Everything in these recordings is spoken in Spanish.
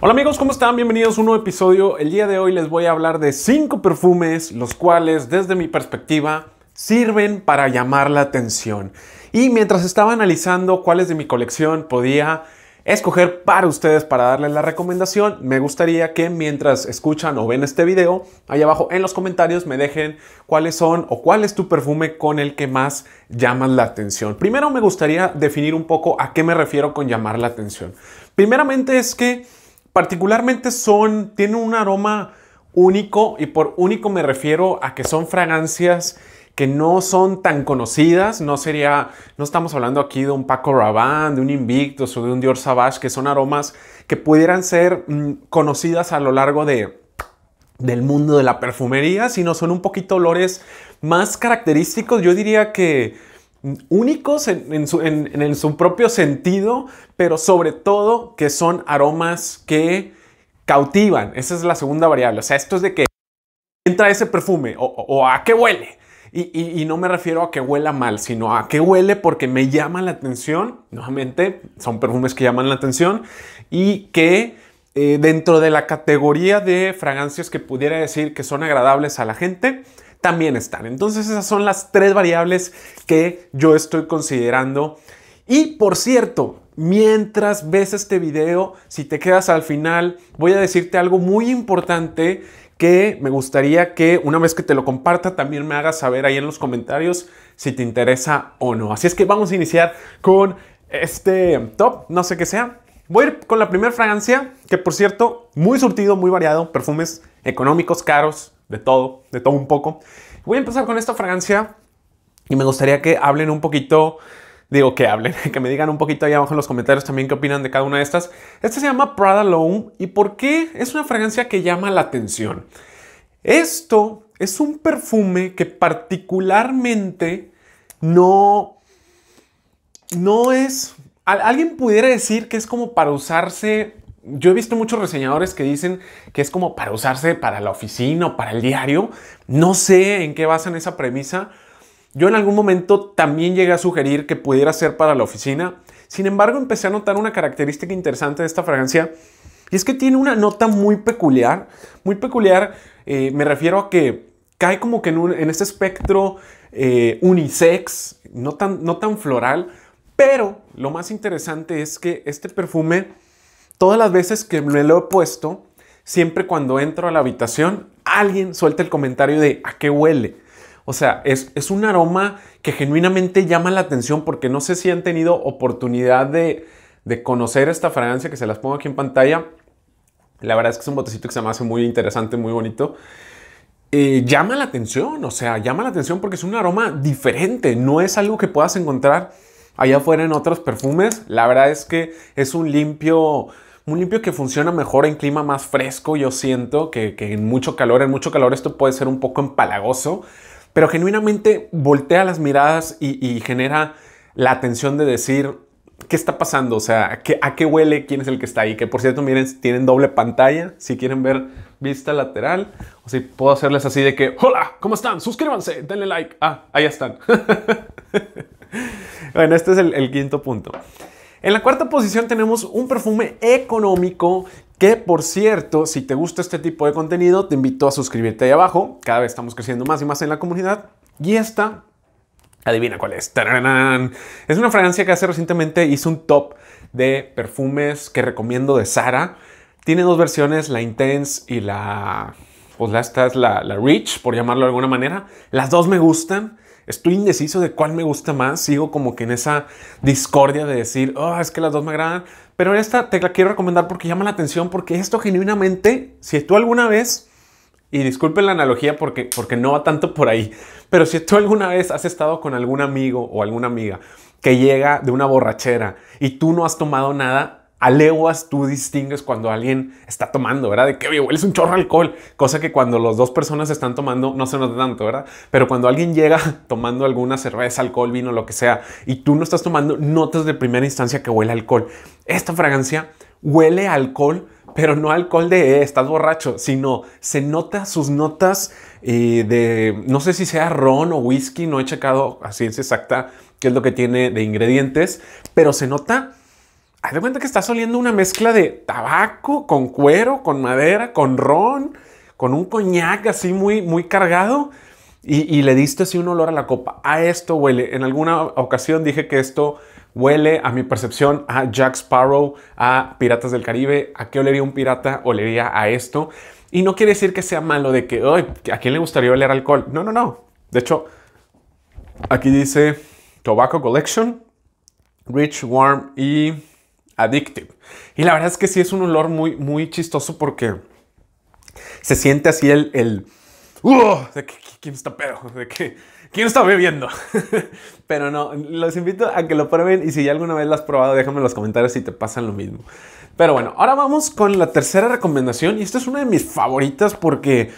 Hola amigos, ¿cómo están? Bienvenidos a un nuevo episodio. El día de hoy les voy a hablar de cinco perfumes, los cuales desde mi perspectiva sirven para llamar la atención. Y mientras estaba analizando cuáles de mi colección podía escoger para ustedes para darles la recomendación. Me gustaría que mientras escuchan o ven este video, ahí abajo en los comentarios me dejen cuáles son o cuál es tu perfume con el que más llamas la atención. Primero me gustaría definir un poco a qué me refiero con llamar la atención. Primeramente es que particularmente son, tienen un aroma único y por único me refiero a que son fragancias que no son tan conocidas, no sería, no estamos hablando aquí de un Paco Rabanne, de un Invictus o de un Dior Savage, que son aromas que pudieran ser mm, conocidas a lo largo de, del mundo de la perfumería, sino son un poquito olores más característicos, yo diría que únicos en, su, propio sentido, pero sobre todo que son aromas que cautivan. Esa es la segunda variable. O sea, esto es de que entra ese perfume o, a qué huele. Y, no me refiero a que huela mal, sino a que huele porque me llama la atención. Nuevamente, son perfumes que llaman la atención y que eh, dentro de la categoría de fragancias que pudiera decir que son agradables a la gente, también están. Entonces esas son las tres variables que yo estoy considerando. Y por cierto, mientras ves este video, si te quedas al final, voy a decirte algo muy importante que me gustaría que una vez que te lo comparta también me hagas saber ahí en los comentarios si te interesa o no. Así es que vamos a iniciar con este top, no sé qué sea. Voy a ir con la primera fragancia, que por cierto, muy surtido, muy variado, perfumes económicos, caros, de todo, de todo un poco. Voy a empezar con esta fragancia y me gustaría que hablen un poquito, digo que hablen, que me digan un poquito ahí abajo en los comentarios también qué opinan de cada una de estas. Esta se llama Prada Lone y por qué es una fragancia que llama la atención. Esto es un perfume que particularmente no no es alguien pudiera decir que es como para usarse yo he visto muchos reseñadores que dicen que es como para usarse para la oficina o para el diario. No sé en qué basan esa premisa. Yo en algún momento también llegué a sugerir que pudiera ser para la oficina. Sin embargo, empecé a notar una característica interesante de esta fragancia y es que tiene una nota muy peculiar. Muy peculiar, eh, me refiero a que cae como que en, este espectro eh, unisex, no tan, no tan floral, pero lo más interesante es que este perfume Todas las veces que me lo he puesto, siempre cuando entro a la habitación, alguien suelta el comentario de ¿a qué huele? O sea, es, un aroma que genuinamente llama la atención porque no sé si han tenido oportunidad de, conocer esta fragancia que se las pongo aquí en pantalla. La verdad es que es un botecito que se me hace muy interesante, muy bonito. Eh, llama la atención, o sea, llama la atención porque es un aroma diferente, no es algo que puedas encontrar allá afuera en otros perfumes. La verdad es que es un limpio un limpio que funciona mejor en clima más fresco, yo siento que, en mucho calor, en mucho calor esto puede ser un poco empalagoso, pero genuinamente voltea las miradas y, genera la atención de decir, ¿qué está pasando? O sea, ¿a qué, ¿a qué, huele? ¿Quién es el que está ahí? Que por cierto, miren, tienen doble pantalla. Si quieren ver vista lateral, o si puedo hacerles así de que, hola, ¿cómo están? Suscríbanse, denle like. Ah, ahí están. bueno, este es el quinto punto. En la cuarta posición tenemos un perfume económico que por cierto, si te gusta este tipo de contenido, te invito a suscribirte ahí abajo. Cada vez estamos creciendo más y más en la comunidad. Y esta, adivina cuál es. Es una fragancia que hace recientemente hizo un top de perfumes que recomiendo de Sara. Tiene dos versiones, la Intense y la... Pues la, la, la Rich, por llamarlo de alguna manera. Las dos me gustan estoy indeciso de cuál me gusta más. Sigo como que en esa discordia de decir, ah, es que las dos me agradan. Pero esta te la quiero recomendar porque llama la atención, porque esto genuinamente, si tú alguna vez, y disculpen la analogía porque, porque no va tanto por ahí, pero si tú alguna vez has estado con algún amigo o alguna amiga que llega de una borrachera y tú no has tomado nada, a leguas tú distingues cuando alguien está tomando, ¿verdad? De que, huele? hueles un chorro de alcohol, cosa que cuando las dos personas están tomando no se nota tanto, ¿verdad? Pero cuando alguien llega tomando alguna cerveza, alcohol, vino, lo que sea, y tú no estás tomando, notas de primera instancia que huele alcohol. Esta fragancia huele alcohol, pero no alcohol de eh, estás borracho, sino se nota sus notas eh, de, no sé si sea ron o whisky, no he checado a ciencia exacta qué es lo que tiene de ingredientes, pero se nota haz de cuenta que está oliendo una mezcla de tabaco con cuero, con madera, con ron, con un coñac así muy, muy cargado y, le diste así un olor a la copa. A esto huele. En alguna ocasión dije que esto huele a mi percepción a Jack Sparrow, a Piratas del Caribe. ¿A qué olería un pirata? Olería a esto. Y no quiere decir que sea malo de que, ¿a quién le gustaría oler alcohol? No, no, no. De hecho, aquí dice Tobacco Collection, Rich, Warm y Addictive. Y la verdad es que sí es un olor muy, muy chistoso porque se siente así el, el de que, ¿quién está pedo? De que, ¿quién está bebiendo? Pero no, los invito a que lo prueben y si alguna vez lo has probado, déjame en los comentarios si te pasa lo mismo. Pero bueno, ahora vamos con la tercera recomendación y esta es una de mis favoritas porque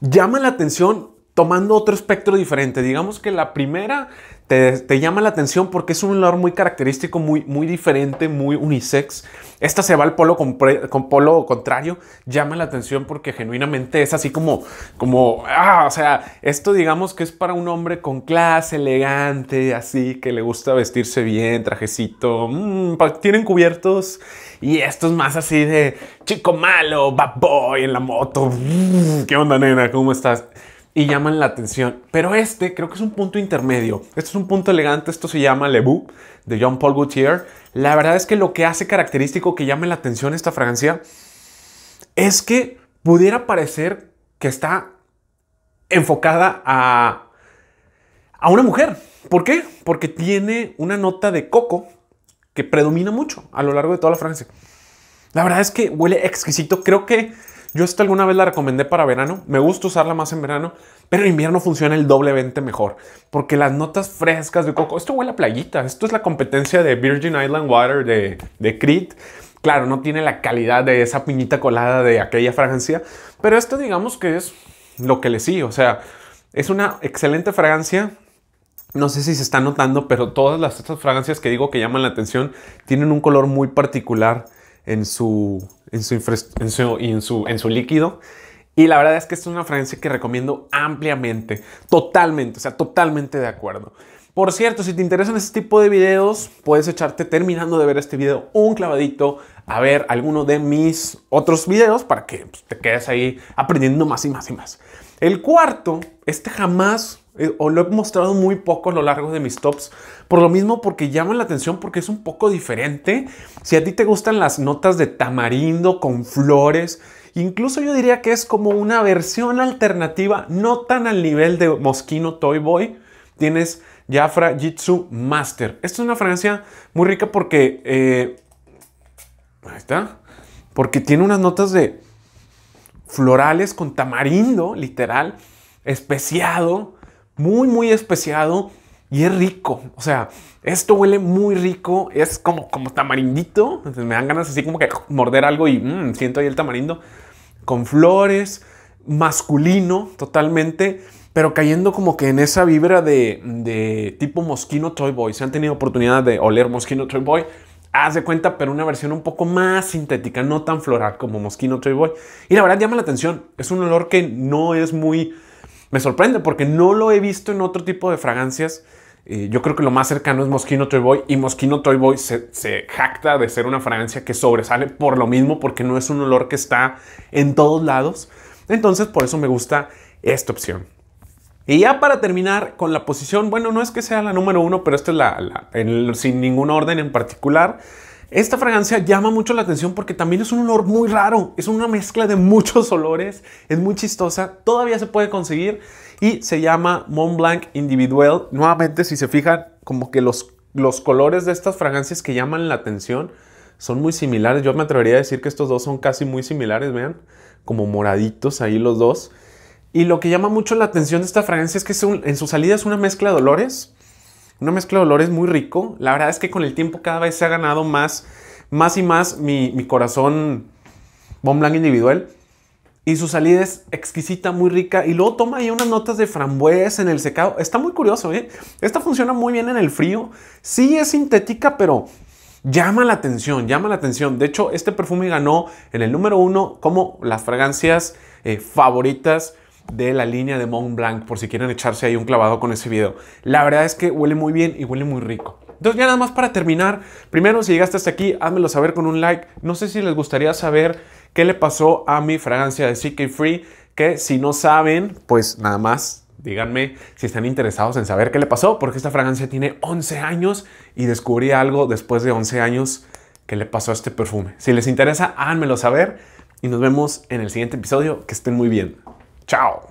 llama la atención tomando otro espectro diferente. Digamos que la primera te, llama la atención porque es un olor muy característico, muy, muy diferente, muy unisex. Esta se va al polo, con, polo contrario, llama la atención porque genuinamente es así como, como, ah, o sea, esto digamos que es para un hombre con clase, elegante, así, que le gusta vestirse bien, trajecito, mm, tienen cubiertos. Y esto es más así de chico malo, bad boy en la moto. ¿Qué onda, nena? ¿Cómo estás? y llaman la atención. Pero este creo que es un punto intermedio. Este es un punto elegante, esto se llama Le Bou, de Jean Paul Gaultier. La verdad es que lo que hace característico que llame la atención esta fragancia es que pudiera parecer que está enfocada a, a una mujer. ¿Por qué? Porque tiene una nota de coco que predomina mucho a lo largo de toda la fragancia. La verdad es que huele exquisito. Creo que yo esta alguna vez la recomendé para verano, me gusta usarla más en verano, pero en invierno funciona el doblemente mejor, porque las notas frescas de coco, esto huele a playita, esto es la competencia de Virgin Island Water de, de Crete. Claro, no tiene la calidad de esa piñita colada de aquella fragancia, pero esto digamos que es lo que le sigue, o sea, es una excelente fragancia, no sé si se está notando, pero todas las, estas fragancias que digo que llaman la atención tienen un color muy particular en su, su, en su, líquido. Y la verdad es que esta es una fragancia que recomiendo ampliamente, totalmente, o sea, totalmente de acuerdo. Por cierto, si te interesan este tipo de videos, puedes echarte terminando de ver este video un clavadito a ver alguno de mis otros videos para que pues, te quedes ahí aprendiendo más y más y más. El cuarto, este jamás eh, o lo he mostrado muy poco a lo largo de mis tops, por lo mismo porque llama la atención porque es un poco diferente. Si a ti te gustan las notas de tamarindo con flores, incluso yo diría que es como una versión alternativa, no tan al nivel de Moschino Toy Boy. Tienes Jafra Jitsu Master. Esta es una fragancia muy rica porque... Eh, ahí está. Porque tiene unas notas de florales con tamarindo, literal, especiado, muy, muy especiado y es rico. O sea, esto huele muy rico, es como, como tamarindito. me dan ganas así como que morder algo y mm, siento ahí el tamarindo con flores, masculino totalmente, pero cayendo como que en esa vibra de, de tipo Mosquino Toy Boy. Se han tenido oportunidad de oler Mosquino Toy Boy haz de cuenta, pero una versión un poco más sintética, no tan floral como Mosquino Toy Boy. Y la verdad llama la atención, es un olor que no es muy... Me sorprende porque no lo he visto en otro tipo de fragancias. Eh, yo creo que lo más cercano es Mosquino Toy Boy y Mosquino Toy Boy se, jacta de ser una fragancia que sobresale por lo mismo porque no es un olor que está en todos lados. Entonces por eso me gusta esta opción. Y ya para terminar con la posición, bueno, no es que sea la número uno, pero esta es la, sin ningún orden en particular. Esta fragancia llama mucho la atención porque también es un olor muy raro, es una mezcla de muchos olores, es muy chistosa, todavía se puede conseguir y se llama Mont Blanc Individual. Nuevamente, si se fijan, como que los, los colores de estas fragancias que llaman la atención son muy similares. Yo me atrevería a decir que estos dos son casi muy similares, vean, como moraditos ahí los dos. Y lo que llama mucho la atención de esta fragancia es que en su salida es una mezcla de olores, una mezcla de olores muy rico. La verdad es que con el tiempo cada vez se ha ganado más, más y más mi, corazón Bon Blanc individual. Y su salida es exquisita, muy rica. Y luego toma ahí unas notas de frambuesa en el secado. Está muy curioso, ¿eh? Esta funciona muy bien en el frío. Sí es sintética, pero llama la atención, llama la atención. De hecho, este perfume ganó en el número uno como las fragancias eh, favoritas de la línea de Mont Blanc, por si quieren echarse ahí un clavado con ese video. La verdad es que huele muy bien y huele muy rico. Entonces ya nada más para terminar, primero si llegaste hasta aquí, házmelo saber con un like. No sé si les gustaría saber qué le pasó a mi fragancia de CK Free, que si no saben, pues nada más díganme si están interesados en saber qué le pasó, porque esta fragancia tiene 11 años y descubrí algo después de 11 años que le pasó a este perfume. Si les interesa, házmelo saber y nos vemos en el siguiente episodio. Que estén muy bien. Tchau!